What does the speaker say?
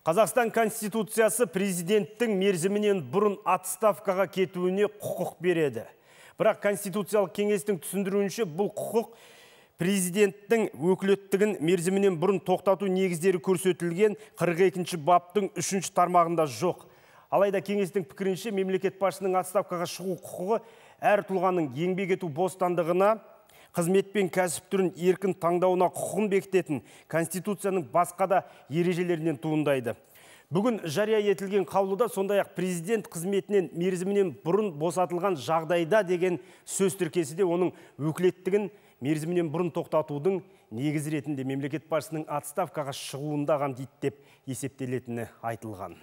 Қазақстан Конституциясы президенттің мерзімінен бұрын отставкаға кетуіне құқық береді. Бірақ Конституциялық кеңестің түсіндіруінші бұл құқық президенттің өкілеттігін мерзімінен бұрын тоқтату негіздері көрсетілген 42-ші баптың үшінші тармағында жоқ. Алайда кеңестің пікірінше мемлекет башының отставкаға шығу құқығы әр тұлғаның еңбек бостандығына қызмет пен кәсіп түрін еркін таңдауына құқын бекітетін конституцияның басқа да ережелерінен туындайды бүгін жария етілген қаулыда сондай ақ президент қызметінен мерзімінен бұрын босатылған жағдайда деген сөз тіркесі де оның өкілеттігін мерзімінен бұрын тоқтатудың негіз ретінде мемлекет басшысының отставкаға шығуында қамтиды деп есептелетіні айтылған